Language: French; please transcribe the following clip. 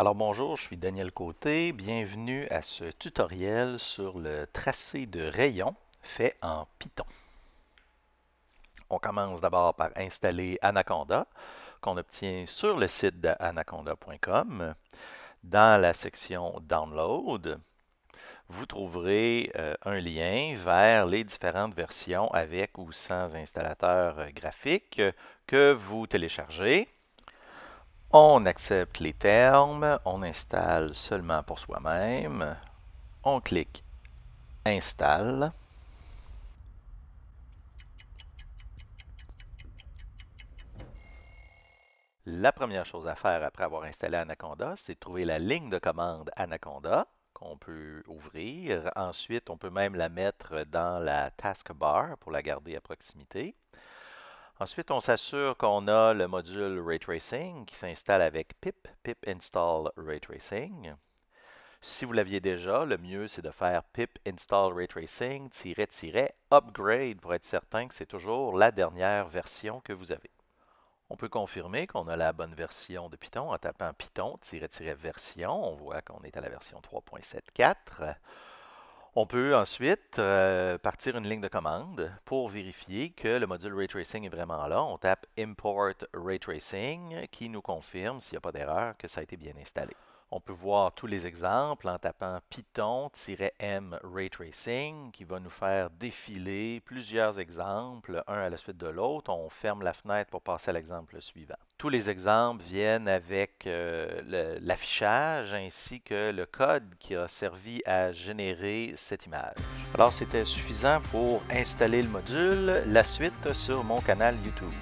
Alors bonjour, je suis Daniel Côté, bienvenue à ce tutoriel sur le tracé de rayon fait en Python. On commence d'abord par installer Anaconda, qu'on obtient sur le site anaconda.com Dans la section Download, vous trouverez euh, un lien vers les différentes versions avec ou sans installateur euh, graphique que vous téléchargez. On accepte les termes, on installe seulement pour soi-même, on clique Installe. La première chose à faire après avoir installé Anaconda, c'est de trouver la ligne de commande Anaconda qu'on peut ouvrir. Ensuite, on peut même la mettre dans la taskbar pour la garder à proximité. Ensuite, on s'assure qu'on a le module Ray Tracing qui s'installe avec pip, pip install Ray Tracing. Si vous l'aviez déjà, le mieux c'est de faire pip install ray tracing upgrade pour être certain que c'est toujours la dernière version que vous avez. On peut confirmer qu'on a la bonne version de Python en tapant python-version. On voit qu'on est à la version 3.74. On peut ensuite euh, partir une ligne de commande pour vérifier que le module Ray Tracing est vraiment là. On tape Import Ray Tracing qui nous confirme, s'il n'y a pas d'erreur, que ça a été bien installé. On peut voir tous les exemples en tapant Python-M Ray Tracing qui va nous faire défiler plusieurs exemples, un à la suite de l'autre. On ferme la fenêtre pour passer à l'exemple suivant. Tous les exemples viennent avec euh, l'affichage ainsi que le code qui a servi à générer cette image. Alors c'était suffisant pour installer le module. La suite sur mon canal YouTube.